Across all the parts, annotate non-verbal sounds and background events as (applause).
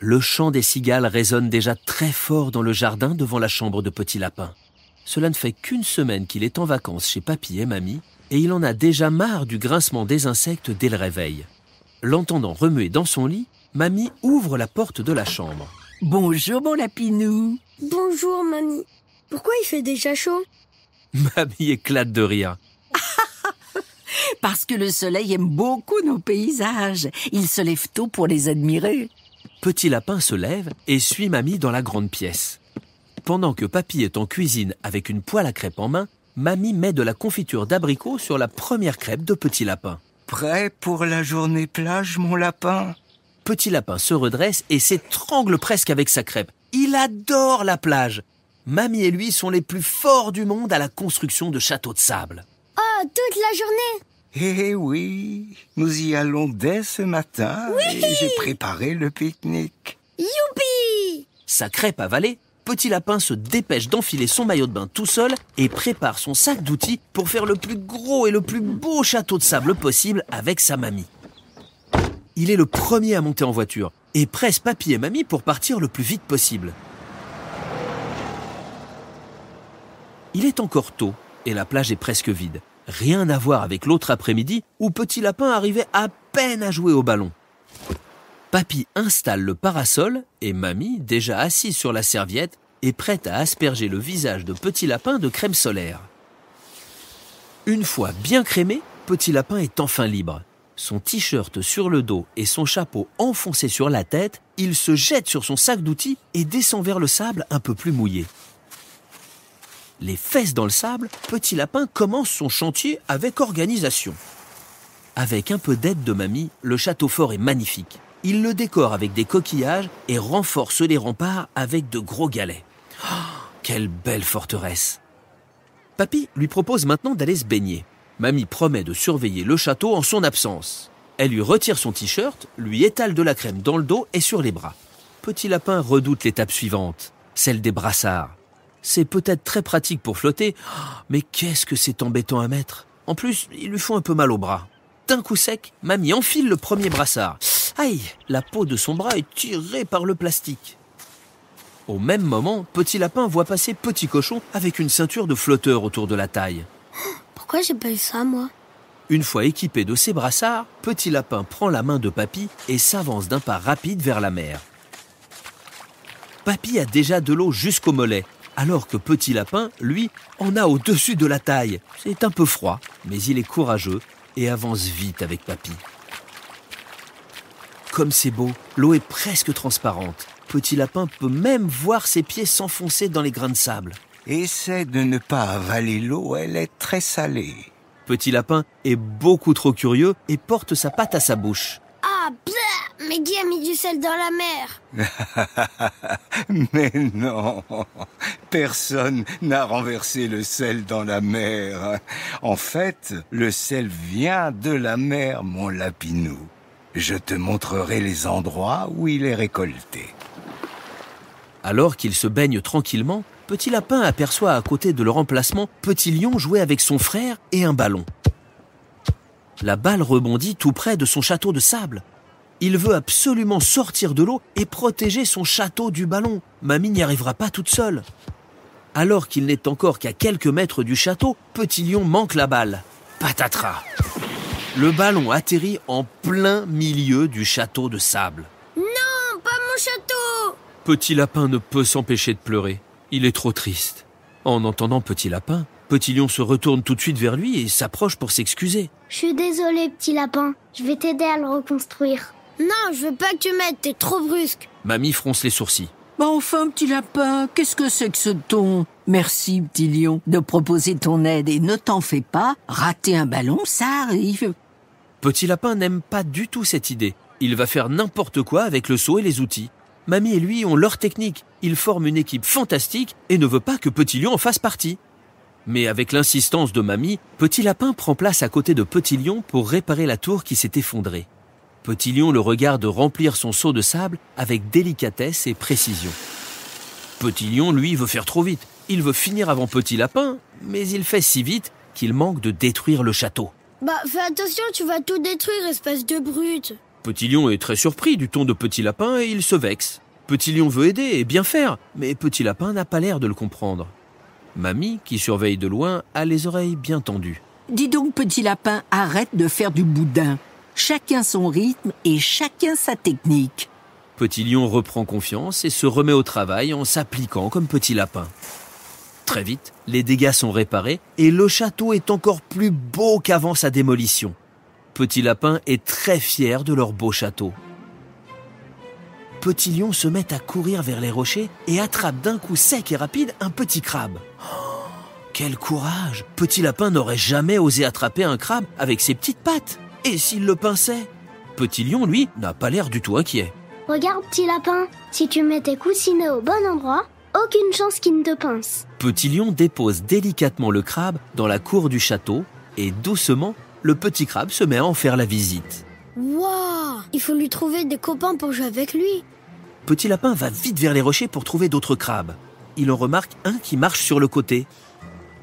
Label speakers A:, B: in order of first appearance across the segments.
A: Le chant des cigales résonne déjà très fort dans le jardin devant la chambre de Petit Lapin. Cela ne fait qu'une semaine qu'il est en vacances chez papy et mamie, et il en a déjà marre du grincement des insectes dès le réveil. L'entendant remuer dans son lit, mamie ouvre la porte de la chambre.
B: Bonjour mon lapinou. Bonjour mamie. Pourquoi il fait déjà chaud
A: Mamie éclate de rire.
B: (laughs) Parce que le soleil aime beaucoup nos paysages. Il se lève tôt pour les
A: admirer. Petit Lapin se lève et suit Mamie dans la grande pièce. Pendant que Papi est en cuisine avec une poêle à crêpes en main, Mamie met de la confiture d'abricot sur la première crêpe de Petit Lapin.
B: Prêt pour la journée plage, mon lapin
A: Petit Lapin se redresse et s'étrangle presque avec sa crêpe. Il adore la plage. Mamie et lui sont les plus forts du monde à la construction de châteaux de sable.
B: Oh, toute la journée
A: eh oui, nous y allons dès ce matin. et j'ai préparé le pique-nique.
B: Youpi
A: Sa crêpe avalée, Petit Lapin se dépêche d'enfiler son maillot de bain tout seul et prépare son sac d'outils pour faire le plus gros et le plus beau château de sable possible avec sa mamie. Il est le premier à monter en voiture et presse papy et mamie pour partir le plus vite possible. Il est encore tôt et la plage est presque vide rien à voir avec l'autre après-midi où Petit Lapin arrivait à peine à jouer au ballon. Papy installe le parasol et Mamie, déjà assise sur la serviette, est prête à asperger le visage de Petit Lapin de crème solaire. Une fois bien crémé, Petit Lapin est enfin libre. Son t-shirt sur le dos et son chapeau enfoncé sur la tête, il se jette sur son sac d'outils et descend vers le sable un peu plus mouillé les fesses dans le sable, Petit Lapin commence son chantier avec organisation. Avec un peu d'aide de mamie, le château fort est magnifique. Il le décore avec des coquillages et renforce les remparts avec de gros galets. Oh, quelle belle forteresse Papy lui propose maintenant d'aller se baigner. Mamie promet de surveiller le château en son absence. Elle lui retire son t-shirt, lui étale de la crème dans le dos et sur les bras. Petit Lapin redoute l'étape suivante, celle des brassards. C'est peut-être très pratique pour flotter, oh, mais qu'est-ce que c'est embêtant à mettre En plus, ils lui font un peu mal au bras. D'un coup sec, Mamie enfile le premier brassard. Aïe La peau de son bras est tirée par le plastique. Au même moment, Petit Lapin voit passer Petit Cochon avec une ceinture de flotteur autour de la taille.
B: Pourquoi j'ai pas eu ça, moi
A: Une fois équipé de ses brassards, Petit Lapin prend la main de Papy et s'avance d'un pas rapide vers la mer. Papy a déjà de l'eau jusqu'au mollet alors que Petit Lapin, lui, en a au-dessus de la taille. C'est un peu froid, mais il est courageux et avance vite avec Papy. Comme c'est beau, l'eau est presque transparente. Petit Lapin peut même voir ses pieds s'enfoncer dans les grains de sable. Essaie de ne pas avaler l'eau, elle est très salée. Petit Lapin est beaucoup trop curieux et porte sa patte à sa bouche.
B: Ah, blah Mais Guy a mis du sel dans la mer. (laughs) Mais non Personne n'a renversé le sel dans la mer. En fait, le
A: sel vient de la mer, mon lapinou. Je te montrerai les endroits où il est récolté. Alors qu'il se baigne tranquillement, Petit Lapin aperçoit à côté de leur emplacement Petit Lion jouer avec son frère et un ballon. La balle rebondit tout près de son château de sable. Il veut absolument sortir de l'eau et protéger son château du ballon. Mamie n'y arrivera pas toute seule. Alors qu'il n'est encore qu'à quelques mètres du château, Petit Lion manque la balle. Patatras Le ballon atterrit en plein milieu du château de sable.
B: Non, pas mon château
A: Petit Lapin ne peut s'empêcher de pleurer. Il est trop triste. En entendant Petit Lapin, Petit Lion se retourne tout de suite vers lui et s'approche pour
B: s'excuser. Je suis désolé, Petit Lapin. Je vais t'aider à le reconstruire. Non, je veux pas que tu m'aides, t'es trop brusque.
A: Mamie fronce les sourcils.
B: Bah enfin, petit lapin, qu'est-ce que c'est que ce ton Merci, petit lion, de proposer ton aide et ne t'en fais pas, rater un ballon, ça arrive.
A: Petit lapin n'aime pas du tout cette idée. Il va faire n'importe quoi avec le seau et les outils. Mamie et lui ont leur technique. Ils forment une équipe fantastique et ne veut pas que Petit Lion en fasse partie. Mais avec l'insistance de Mamie, Petit Lapin prend place à côté de Petit Lion pour réparer la tour qui s'est effondrée. Petit Lion le regarde remplir son seau de sable avec délicatesse et précision. Petit Lion, lui, veut faire trop vite. Il veut finir avant Petit Lapin, mais il fait si vite qu'il manque de détruire le château.
B: Bah, fais attention, tu vas tout détruire, espèce de brute.
A: Petit Lion est très surpris du ton de Petit Lapin et il se vexe. Petit Lion veut aider et bien faire, mais Petit Lapin n'a pas l'air de le comprendre. Mamie, qui surveille de loin, a les oreilles bien tendues.
B: Dis donc, Petit Lapin, arrête de faire du boudin chacun son rythme et chacun sa technique.
A: Petit lion reprend confiance et se remet au travail en s'appliquant comme petit lapin. Très vite, les dégâts sont réparés et le château est encore plus beau qu'avant sa démolition. Petit Lapin est très fier de leur beau château. Petit Lion se met à courir vers les rochers et attrape d'un coup sec et rapide un petit crabe. Oh, quel courage Petit Lapin n'aurait jamais osé attraper un crabe avec ses petites pattes. Et s'il le pinçait Petit Lion, lui, n'a pas l'air du tout inquiet.
B: Regarde, petit lapin, si tu mets tes coussinets au bon endroit, aucune chance qu'il ne te pince.
A: Petit Lion dépose délicatement le crabe dans la cour du château et doucement, le petit crabe se met à en faire la visite.
B: Waouh Il faut lui trouver des copains pour jouer avec lui.
A: Petit Lapin va vite vers les rochers pour trouver d'autres crabes. Il en remarque un qui marche sur le côté.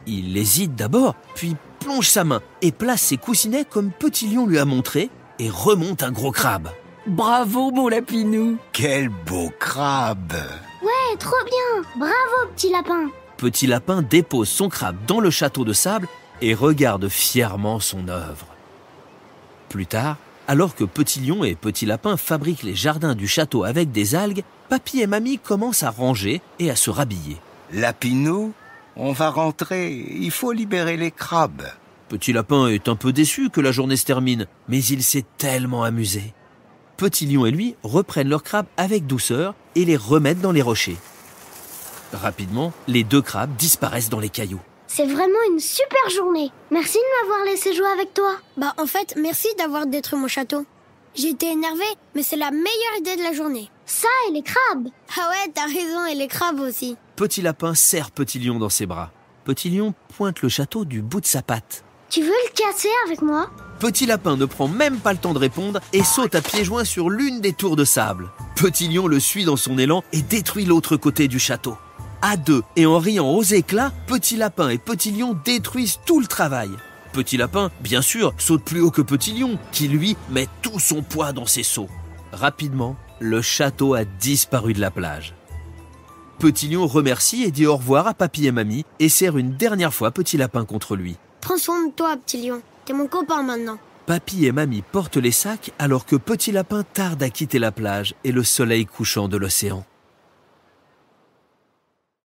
A: Il hésite d'abord, puis plonge sa main et place ses coussinets comme Petit Lion lui a montré et remonte un gros crabe. Bravo, mon
B: lapinou
A: Quel beau crabe
B: Ouais, trop bien Bravo, petit lapin
A: Petit lapin dépose son crabe dans le château de sable et regarde fièrement son œuvre. Plus tard, alors que Petit Lion et Petit Lapin fabriquent les jardins du château avec des algues, Papy et Mamie commencent à ranger et à se rhabiller. Lapinou, on va rentrer, il faut libérer les crabes. Petit Lapin est un peu déçu que la journée se termine, mais il s'est tellement amusé. Petit Lion et lui reprennent leurs crabes avec douceur et les remettent dans les rochers. Rapidement, les deux crabes disparaissent dans les cailloux.
B: C'est vraiment une super journée. Merci de m'avoir laissé jouer avec toi. Bah en fait, merci d'avoir détruit mon château. J'étais énervé, mais c'est la meilleure idée de la journée. Ça et les crabes. Ah ouais, t'as raison, et les crabes aussi.
A: Petit Lapin serre Petit Lion dans ses bras. Petit Lion pointe le château du bout de sa patte.
B: Tu veux le casser
A: avec moi Petit Lapin ne prend même pas le temps de répondre et saute à pieds joints sur l'une des tours de sable. Petit Lion le suit dans son élan et détruit l'autre côté du château. À deux et en riant aux éclats, Petit Lapin et Petit Lion détruisent tout le travail. Petit Lapin, bien sûr, saute plus haut que Petit Lion, qui lui met tout son poids dans ses sauts. Rapidement, le château a disparu de la plage. Petit Lion remercie et dit au revoir à papy et mamie et serre une dernière fois Petit Lapin contre lui.
B: Prends soin de toi, Petit Lion. T'es mon copain maintenant.
A: Papy et mamie portent les sacs alors que Petit Lapin tarde à quitter la plage et le soleil couchant de l'océan.